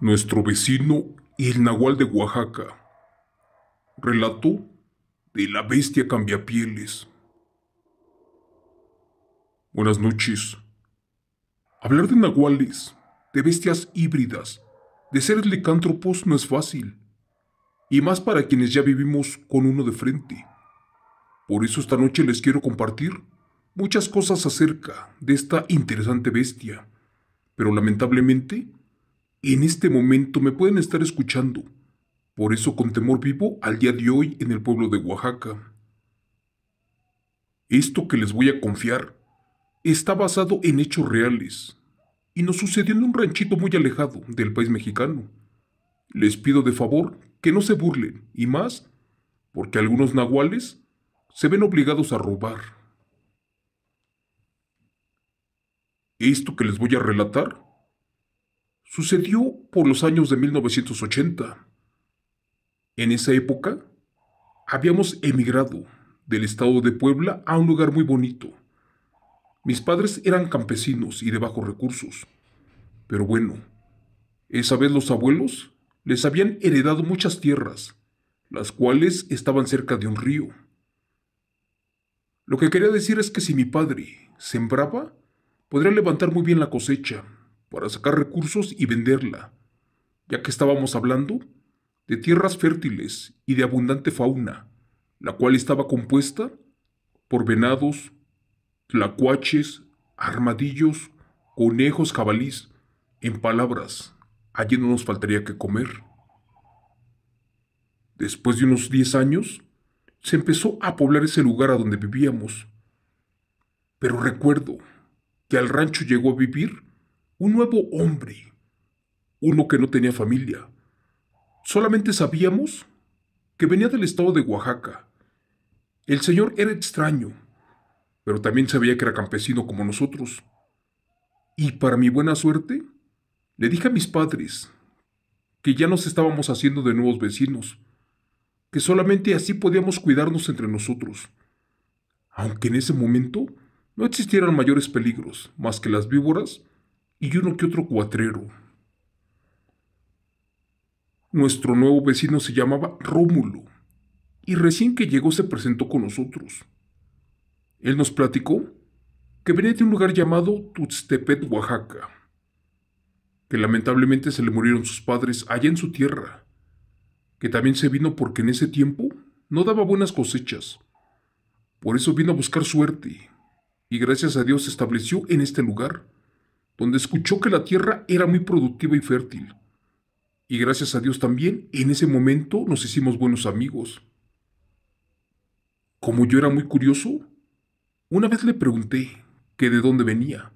nuestro vecino el Nahual de Oaxaca. Relato de la bestia cambiapieles. Buenas noches. Hablar de nahuales, de bestias híbridas, de seres licántropos no es fácil, y más para quienes ya vivimos con uno de frente. Por eso esta noche les quiero compartir muchas cosas acerca de esta interesante bestia, pero lamentablemente en este momento me pueden estar escuchando. Por eso con temor vivo al día de hoy en el pueblo de Oaxaca. Esto que les voy a confiar está basado en hechos reales y nos sucedió en un ranchito muy alejado del país mexicano. Les pido de favor que no se burlen y más porque algunos nahuales se ven obligados a robar. Esto que les voy a relatar sucedió por los años de 1980. En esa época, habíamos emigrado del estado de Puebla a un lugar muy bonito. Mis padres eran campesinos y de bajos recursos. Pero bueno, esa vez los abuelos les habían heredado muchas tierras, las cuales estaban cerca de un río. Lo que quería decir es que si mi padre sembraba, podría levantar muy bien la cosecha para sacar recursos y venderla, ya que estábamos hablando de tierras fértiles y de abundante fauna, la cual estaba compuesta por venados, tlacuaches, armadillos, conejos, jabalís, en palabras, allí no nos faltaría que comer. Después de unos 10 años, se empezó a poblar ese lugar a donde vivíamos. Pero recuerdo que al rancho llegó a vivir un nuevo hombre, uno que no tenía familia. Solamente sabíamos que venía del estado de Oaxaca. El señor era extraño, pero también sabía que era campesino como nosotros. Y para mi buena suerte, le dije a mis padres que ya nos estábamos haciendo de nuevos vecinos, que solamente así podíamos cuidarnos entre nosotros, aunque en ese momento no existieran mayores peligros más que las víboras y uno que otro cuatrero. Nuestro nuevo vecino se llamaba Rómulo, y recién que llegó se presentó con nosotros. Él nos platicó que venía de un lugar llamado Tutstepet Oaxaca, que lamentablemente se le murieron sus padres allá en su tierra, que también se vino porque en ese tiempo no daba buenas cosechas. Por eso vino a buscar suerte, y gracias a Dios se estableció en este lugar donde escuchó que la tierra era muy productiva y fértil. Y gracias a Dios también, en ese momento nos hicimos buenos amigos. Como yo era muy curioso, una vez le pregunté que de dónde venía,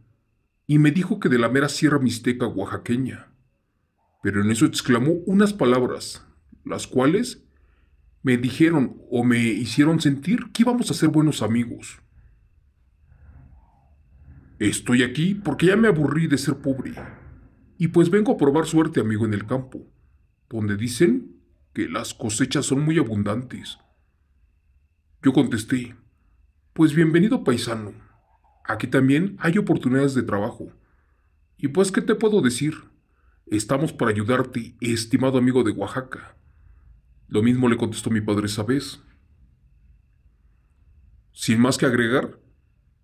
y me dijo que de la mera Sierra Mixteca oaxaqueña. Pero en eso exclamó unas palabras, las cuales me dijeron o me hicieron sentir que íbamos a ser buenos amigos. Estoy aquí porque ya me aburrí de ser pobre. Y pues vengo a probar suerte, amigo, en el campo, donde dicen que las cosechas son muy abundantes. Yo contesté, pues bienvenido paisano. Aquí también hay oportunidades de trabajo. Y pues, ¿qué te puedo decir? Estamos para ayudarte, estimado amigo de Oaxaca. Lo mismo le contestó mi padre esa vez. Sin más que agregar,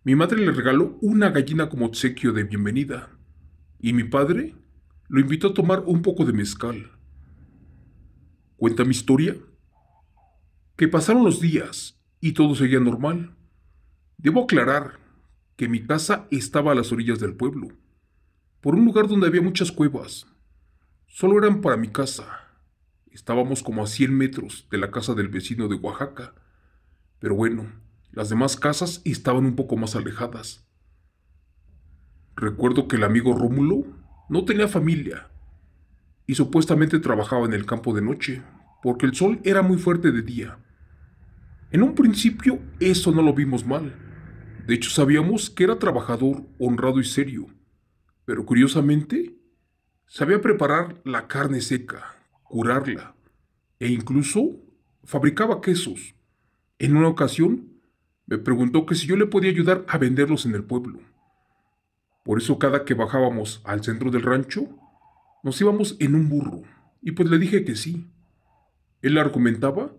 mi madre le regaló una gallina como obsequio de bienvenida y mi padre lo invitó a tomar un poco de mezcal. Cuenta mi historia que pasaron los días y todo seguía normal. Debo aclarar que mi casa estaba a las orillas del pueblo, por un lugar donde había muchas cuevas. Solo eran para mi casa. Estábamos como a 100 metros de la casa del vecino de Oaxaca. Pero bueno, las demás casas estaban un poco más alejadas. Recuerdo que el amigo Rómulo no tenía familia y supuestamente trabajaba en el campo de noche, porque el sol era muy fuerte de día. En un principio eso no lo vimos mal. De hecho sabíamos que era trabajador, honrado y serio. Pero curiosamente, sabía preparar la carne seca, curarla e incluso fabricaba quesos. En una ocasión me preguntó que si yo le podía ayudar a venderlos en el pueblo. Por eso cada que bajábamos al centro del rancho, nos íbamos en un burro, y pues le dije que sí. Él argumentaba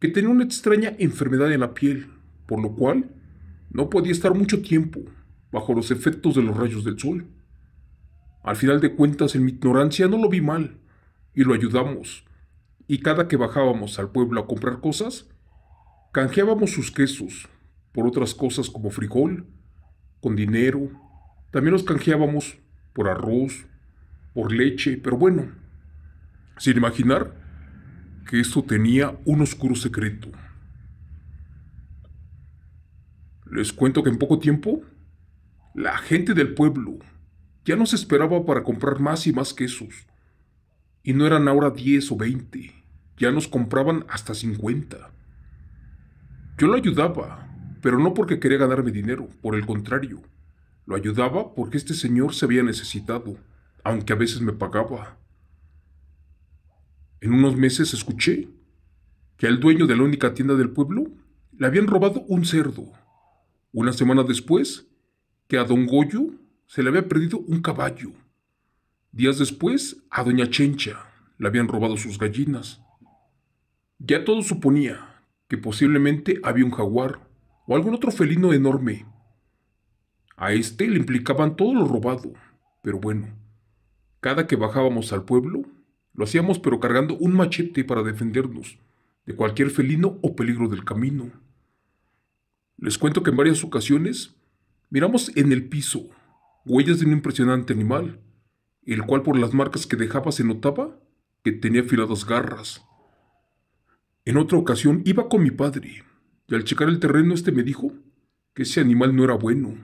que tenía una extraña enfermedad en la piel, por lo cual no podía estar mucho tiempo bajo los efectos de los rayos del sol. Al final de cuentas, en mi ignorancia no lo vi mal, y lo ayudamos. Y cada que bajábamos al pueblo a comprar cosas, canjeábamos sus quesos, por otras cosas como frijol, con dinero. También nos canjeábamos por arroz, por leche, pero bueno, sin imaginar que esto tenía un oscuro secreto. Les cuento que en poco tiempo, la gente del pueblo ya nos esperaba para comprar más y más quesos. Y no eran ahora 10 o 20, ya nos compraban hasta 50. Yo lo ayudaba, pero no porque quería ganarme dinero, por el contrario. Lo ayudaba porque este señor se había necesitado, aunque a veces me pagaba. En unos meses escuché que al dueño de la única tienda del pueblo le habían robado un cerdo. Una semana después, que a don Goyo se le había perdido un caballo. Días después, a doña Chencha le habían robado sus gallinas. Ya todo suponía que posiblemente había un jaguar o algún otro felino enorme. A este le implicaban todo lo robado, pero bueno, cada que bajábamos al pueblo, lo hacíamos pero cargando un machete para defendernos de cualquier felino o peligro del camino. Les cuento que en varias ocasiones miramos en el piso huellas de un impresionante animal, el cual por las marcas que dejaba se notaba que tenía afiladas garras. En otra ocasión iba con mi padre, y al checar el terreno este me dijo que ese animal no era bueno,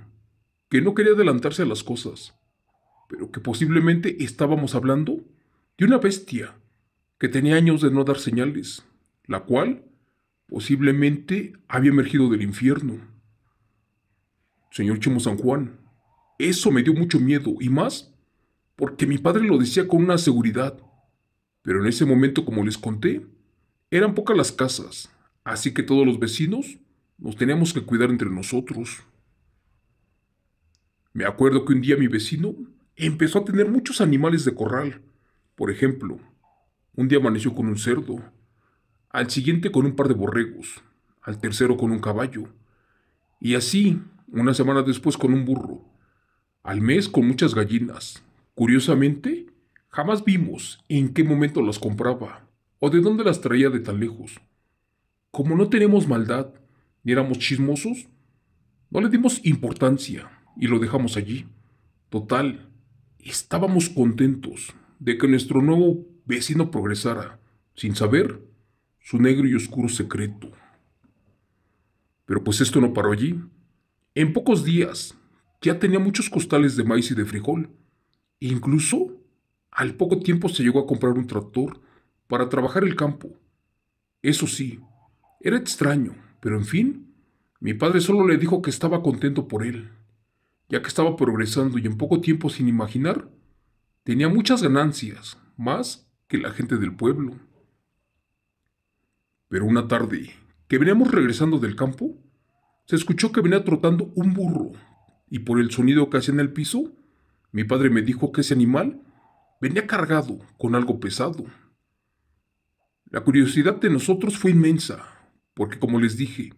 que no quería adelantarse a las cosas, pero que posiblemente estábamos hablando de una bestia que tenía años de no dar señales, la cual posiblemente había emergido del infierno. Señor Chimo San Juan, eso me dio mucho miedo y más porque mi padre lo decía con una seguridad, pero en ese momento, como les conté, eran pocas las casas Así que todos los vecinos nos teníamos que cuidar entre nosotros. Me acuerdo que un día mi vecino empezó a tener muchos animales de corral. Por ejemplo, un día amaneció con un cerdo, al siguiente con un par de borregos, al tercero con un caballo, y así, una semana después con un burro, al mes con muchas gallinas. Curiosamente, jamás vimos en qué momento las compraba o de dónde las traía de tan lejos como no tenemos maldad ni éramos chismosos, no le dimos importancia y lo dejamos allí. Total, estábamos contentos de que nuestro nuevo vecino progresara, sin saber su negro y oscuro secreto. Pero pues esto no paró allí. En pocos días ya tenía muchos costales de maíz y de frijol. incluso, al poco tiempo se llegó a comprar un tractor para trabajar el campo. Eso sí, era extraño, pero en fin, mi padre solo le dijo que estaba contento por él, ya que estaba progresando y en poco tiempo sin imaginar, tenía muchas ganancias, más que la gente del pueblo. Pero una tarde, que veníamos regresando del campo, se escuchó que venía trotando un burro, y por el sonido que hacía en el piso, mi padre me dijo que ese animal venía cargado con algo pesado. La curiosidad de nosotros fue inmensa, porque como les dije,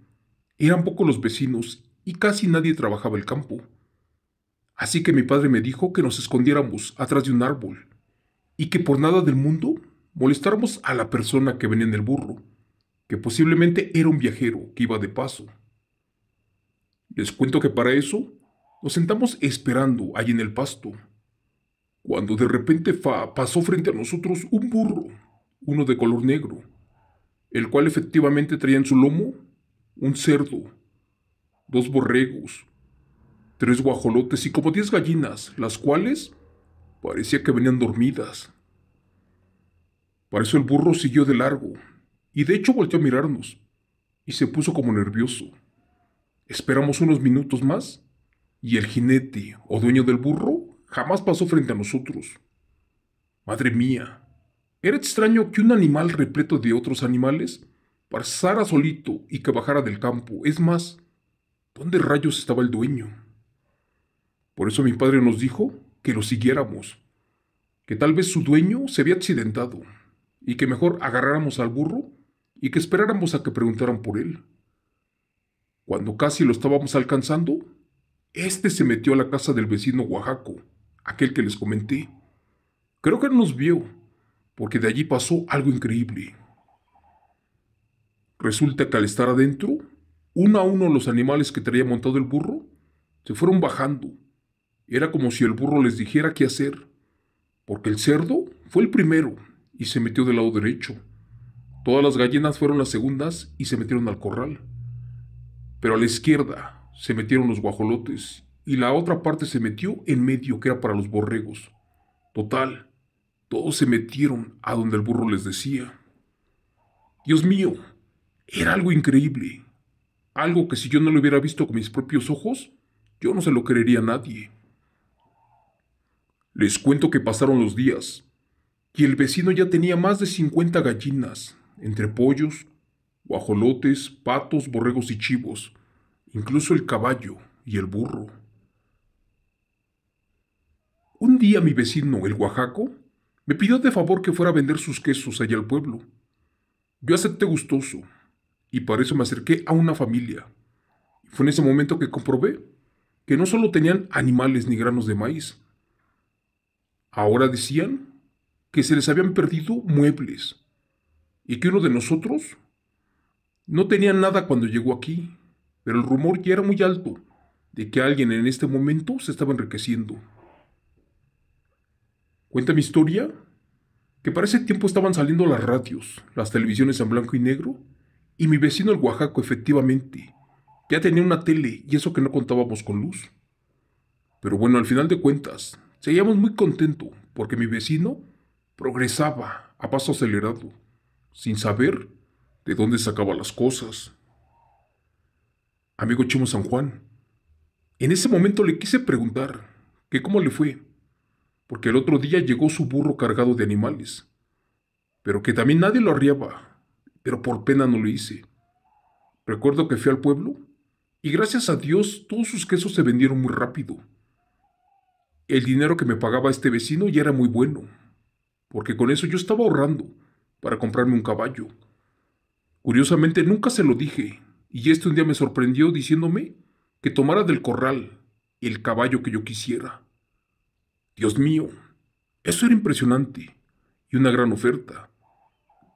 eran pocos los vecinos y casi nadie trabajaba el campo. Así que mi padre me dijo que nos escondiéramos atrás de un árbol y que por nada del mundo molestáramos a la persona que venía en el burro, que posiblemente era un viajero que iba de paso. Les cuento que para eso nos sentamos esperando allí en el pasto, cuando de repente fa pasó frente a nosotros un burro, uno de color negro el cual efectivamente traía en su lomo un cerdo, dos borregos, tres guajolotes y como diez gallinas, las cuales parecía que venían dormidas. Para eso el burro siguió de largo, y de hecho volteó a mirarnos, y se puso como nervioso. Esperamos unos minutos más, y el jinete o dueño del burro jamás pasó frente a nosotros. Madre mía, era extraño que un animal repleto de otros animales pasara solito y que bajara del campo. Es más, ¿dónde rayos estaba el dueño? Por eso mi padre nos dijo que lo siguiéramos, que tal vez su dueño se había accidentado y que mejor agarráramos al burro y que esperáramos a que preguntaran por él. Cuando casi lo estábamos alcanzando, este se metió a la casa del vecino Oaxaco, aquel que les comenté. Creo que nos vio porque de allí pasó algo increíble. Resulta que al estar adentro, uno a uno los animales que traía montado el burro se fueron bajando. Era como si el burro les dijera qué hacer, porque el cerdo fue el primero y se metió del lado derecho. Todas las gallinas fueron las segundas y se metieron al corral. Pero a la izquierda se metieron los guajolotes y la otra parte se metió en medio que era para los borregos. Total, todos se metieron a donde el burro les decía. Dios mío, era algo increíble. Algo que si yo no lo hubiera visto con mis propios ojos, yo no se lo creería a nadie. Les cuento que pasaron los días y el vecino ya tenía más de 50 gallinas, entre pollos, guajolotes, patos, borregos y chivos, incluso el caballo y el burro. Un día mi vecino, el Oaxaco, me pidió de favor que fuera a vender sus quesos allá al pueblo. Yo acepté gustoso, y para eso me acerqué a una familia. Fue en ese momento que comprobé que no solo tenían animales ni granos de maíz. Ahora decían que se les habían perdido muebles y que uno de nosotros no tenía nada cuando llegó aquí, pero el rumor ya era muy alto de que alguien en este momento se estaba enriqueciendo. Cuenta mi historia que para ese tiempo estaban saliendo las radios, las televisiones en blanco y negro, y mi vecino el Oaxaco efectivamente ya tenía una tele y eso que no contábamos con luz. Pero bueno, al final de cuentas, seguíamos muy contentos porque mi vecino progresaba a paso acelerado, sin saber de dónde sacaba las cosas. Amigo Chimo San Juan, en ese momento le quise preguntar que cómo le fue, porque el otro día llegó su burro cargado de animales, pero que también nadie lo arriaba, pero por pena no lo hice. Recuerdo que fui al pueblo y gracias a Dios todos sus quesos se vendieron muy rápido. El dinero que me pagaba este vecino ya era muy bueno, porque con eso yo estaba ahorrando para comprarme un caballo. Curiosamente nunca se lo dije, y este un día me sorprendió diciéndome que tomara del corral el caballo que yo quisiera. Dios mío, eso era impresionante y una gran oferta.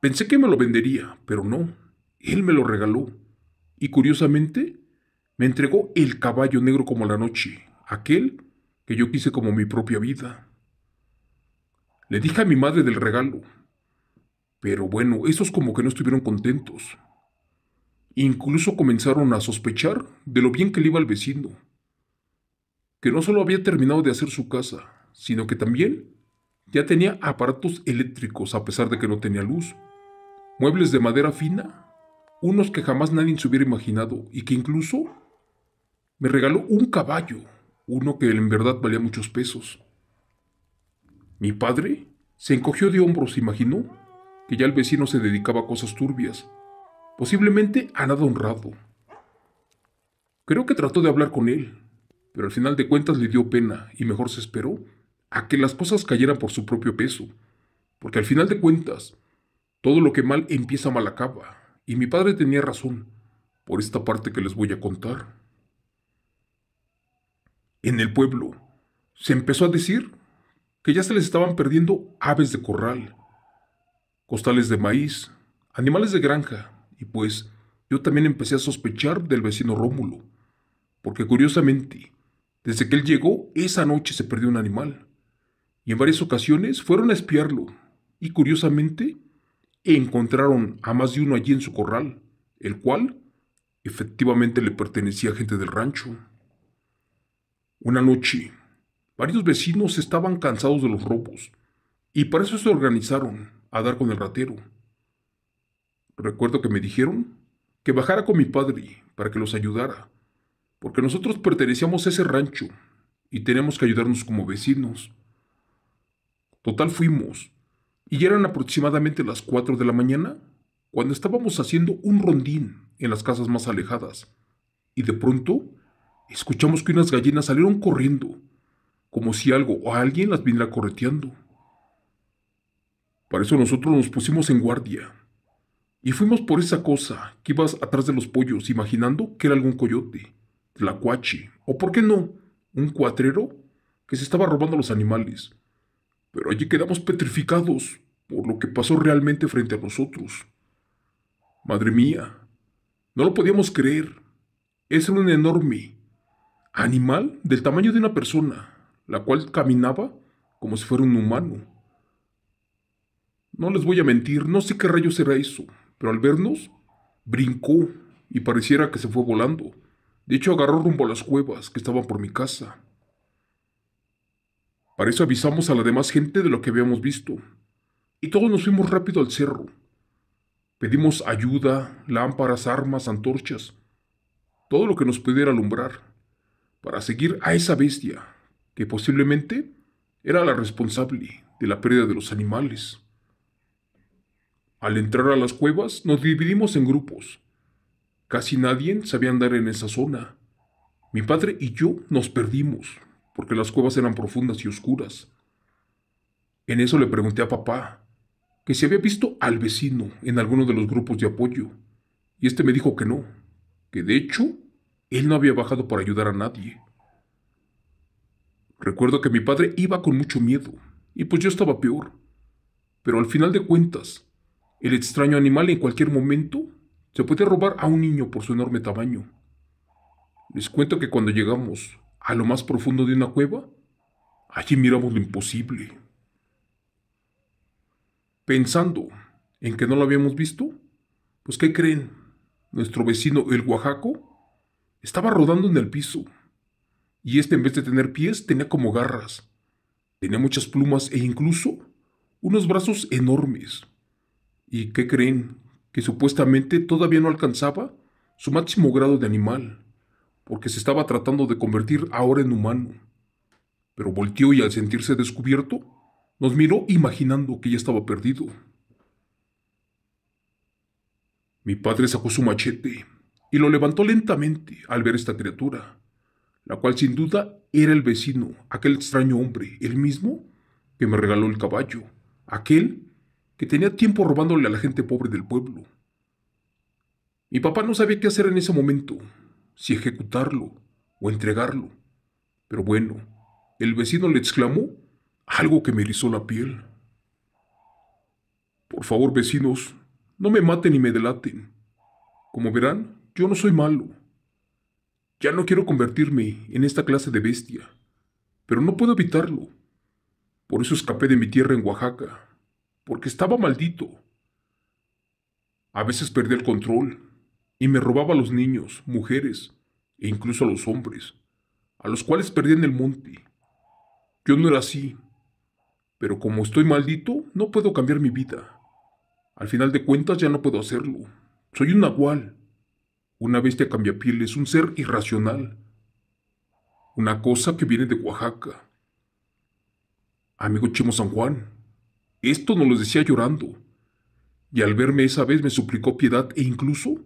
Pensé que me lo vendería, pero no, él me lo regaló. Y curiosamente, me entregó el caballo negro como la noche, aquel que yo quise como mi propia vida. Le dije a mi madre del regalo, pero bueno, esos como que no estuvieron contentos. Incluso comenzaron a sospechar de lo bien que le iba al vecino, que no solo había terminado de hacer su casa, sino que también ya tenía aparatos eléctricos a pesar de que no tenía luz, muebles de madera fina, unos que jamás nadie se hubiera imaginado y que incluso me regaló un caballo, uno que en verdad valía muchos pesos. Mi padre se encogió de hombros, imaginó que ya el vecino se dedicaba a cosas turbias, posiblemente a nada honrado. Creo que trató de hablar con él, pero al final de cuentas le dio pena y mejor se esperó a que las cosas cayeran por su propio peso. Porque al final de cuentas, todo lo que mal empieza mal acaba. Y mi padre tenía razón por esta parte que les voy a contar. En el pueblo se empezó a decir que ya se les estaban perdiendo aves de corral, costales de maíz, animales de granja, y pues yo también empecé a sospechar del vecino Rómulo, porque curiosamente, desde que él llegó, esa noche se perdió un animal y en varias ocasiones fueron a espiarlo y curiosamente encontraron a más de uno allí en su corral, el cual efectivamente le pertenecía a gente del rancho. Una noche, varios vecinos estaban cansados de los robos y para eso se organizaron a dar con el ratero. Recuerdo que me dijeron que bajara con mi padre para que los ayudara, porque nosotros pertenecíamos a ese rancho y tenemos que ayudarnos como vecinos. Total fuimos. Y ya eran aproximadamente las 4 de la mañana cuando estábamos haciendo un rondín en las casas más alejadas. Y de pronto escuchamos que unas gallinas salieron corriendo, como si algo o alguien las viniera correteando. Para eso nosotros nos pusimos en guardia. Y fuimos por esa cosa que ibas atrás de los pollos imaginando que era algún coyote, tlacuache, o por qué no, un cuatrero que se estaba robando los animales. Pero allí quedamos petrificados por lo que pasó realmente frente a nosotros. Madre mía, no lo podíamos creer. Es un enorme animal del tamaño de una persona, la cual caminaba como si fuera un humano. No les voy a mentir, no sé qué rayos era eso, pero al vernos, brincó y pareciera que se fue volando. De hecho, agarró rumbo a las cuevas que estaban por mi casa. Para eso avisamos a la demás gente de lo que habíamos visto. Y todos nos fuimos rápido al cerro. Pedimos ayuda, lámparas, armas, antorchas, todo lo que nos pudiera alumbrar, para seguir a esa bestia, que posiblemente era la responsable de la pérdida de los animales. Al entrar a las cuevas nos dividimos en grupos. Casi nadie sabía andar en esa zona. Mi padre y yo nos perdimos, porque las cuevas eran profundas y oscuras. En eso le pregunté a papá que si había visto al vecino en alguno de los grupos de apoyo, y este me dijo que no, que de hecho él no había bajado para ayudar a nadie. Recuerdo que mi padre iba con mucho miedo, y pues yo estaba peor. Pero al final de cuentas, el extraño animal en cualquier momento se puede robar a un niño por su enorme tamaño. Les cuento que cuando llegamos, a lo más profundo de una cueva, allí miramos lo imposible. Pensando en que no lo habíamos visto, pues ¿qué creen? Nuestro vecino, el Oaxaco, estaba rodando en el piso. Y este, en vez de tener pies, tenía como garras. Tenía muchas plumas e incluso unos brazos enormes. ¿Y qué creen? Que supuestamente todavía no alcanzaba su máximo grado de animal porque se estaba tratando de convertir ahora en humano. Pero volteó y al sentirse descubierto, nos miró imaginando que ya estaba perdido. Mi padre sacó su machete y lo levantó lentamente al ver esta criatura, la cual sin duda era el vecino, aquel extraño hombre, el mismo que me regaló el caballo, aquel que tenía tiempo robándole a la gente pobre del pueblo. Mi papá no sabía qué hacer en ese momento, si ejecutarlo o entregarlo. Pero bueno, el vecino le exclamó algo que me rizó la piel. Por favor, vecinos, no me maten y me delaten. Como verán, yo no soy malo. Ya no quiero convertirme en esta clase de bestia, pero no puedo evitarlo. Por eso escapé de mi tierra en Oaxaca, porque estaba maldito. A veces perdí el control y me robaba a los niños, mujeres e incluso a los hombres, a los cuales perdí en el monte. Yo no era así, pero como estoy maldito, no puedo cambiar mi vida. Al final de cuentas ya no puedo hacerlo. Soy un nahual. Una bestia piel es un ser irracional. Una cosa que viene de Oaxaca. Amigo Chimo San Juan, esto nos lo decía llorando. Y al verme esa vez me suplicó piedad e incluso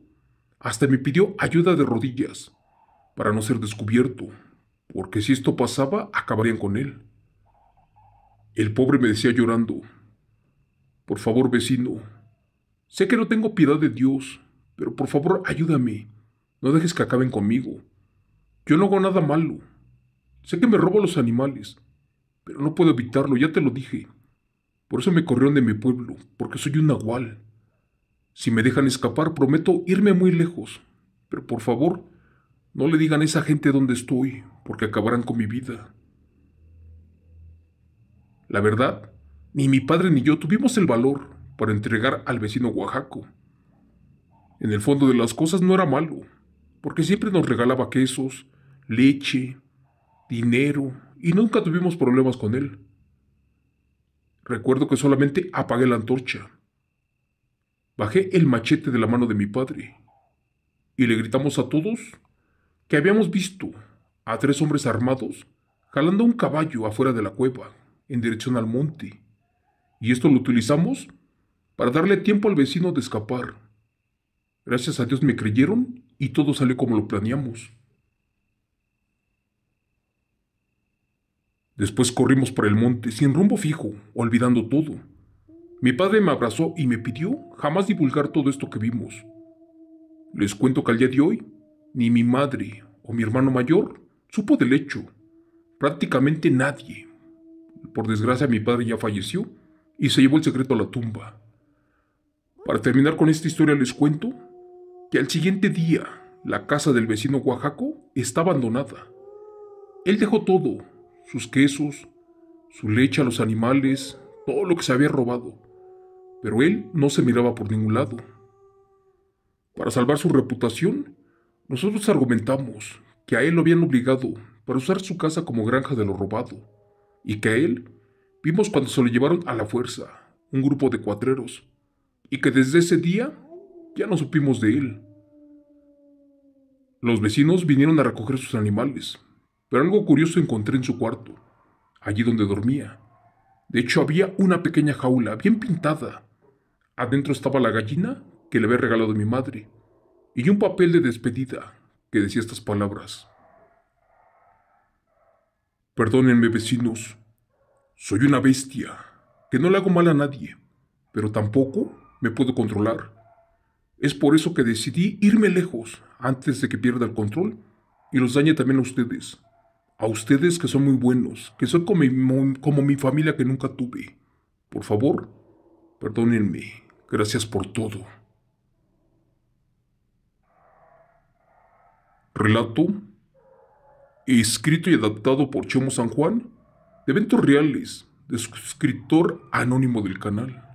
hasta me pidió ayuda de rodillas para no ser descubierto, porque si esto pasaba acabarían con él. El pobre me decía llorando, por favor vecino, sé que no tengo piedad de Dios, pero por favor ayúdame, no dejes que acaben conmigo. Yo no hago nada malo, sé que me robo los animales, pero no puedo evitarlo, ya te lo dije. Por eso me corrieron de mi pueblo, porque soy un nahual. Si me dejan escapar, prometo irme muy lejos. Pero por favor, no le digan a esa gente dónde estoy, porque acabarán con mi vida. La verdad, ni mi padre ni yo tuvimos el valor para entregar al vecino Oaxaco. En el fondo de las cosas no era malo, porque siempre nos regalaba quesos, leche, dinero, y nunca tuvimos problemas con él. Recuerdo que solamente apagué la antorcha Bajé el machete de la mano de mi padre y le gritamos a todos que habíamos visto a tres hombres armados jalando un caballo afuera de la cueva en dirección al monte. Y esto lo utilizamos para darle tiempo al vecino de escapar. Gracias a Dios me creyeron y todo salió como lo planeamos. Después corrimos por el monte sin rumbo fijo, olvidando todo. Mi padre me abrazó y me pidió jamás divulgar todo esto que vimos. Les cuento que al día de hoy, ni mi madre o mi hermano mayor supo del hecho. Prácticamente nadie. Por desgracia mi padre ya falleció y se llevó el secreto a la tumba. Para terminar con esta historia les cuento que al siguiente día la casa del vecino Oaxaco está abandonada. Él dejó todo, sus quesos, su leche a los animales, todo lo que se había robado pero él no se miraba por ningún lado. Para salvar su reputación, nosotros argumentamos que a él lo habían obligado para usar su casa como granja de lo robado, y que a él vimos cuando se lo llevaron a la fuerza, un grupo de cuatreros, y que desde ese día ya no supimos de él. Los vecinos vinieron a recoger sus animales, pero algo curioso encontré en su cuarto, allí donde dormía. De hecho había una pequeña jaula bien pintada, Adentro estaba la gallina que le había regalado mi madre y un papel de despedida que decía estas palabras. Perdónenme vecinos, soy una bestia, que no le hago mal a nadie, pero tampoco me puedo controlar. Es por eso que decidí irme lejos antes de que pierda el control y los dañe también a ustedes. A ustedes que son muy buenos, que son como mi, como mi familia que nunca tuve. Por favor, perdónenme. Gracias por todo. Relato escrito y adaptado por Chomo San Juan de eventos reales de suscriptor anónimo del canal.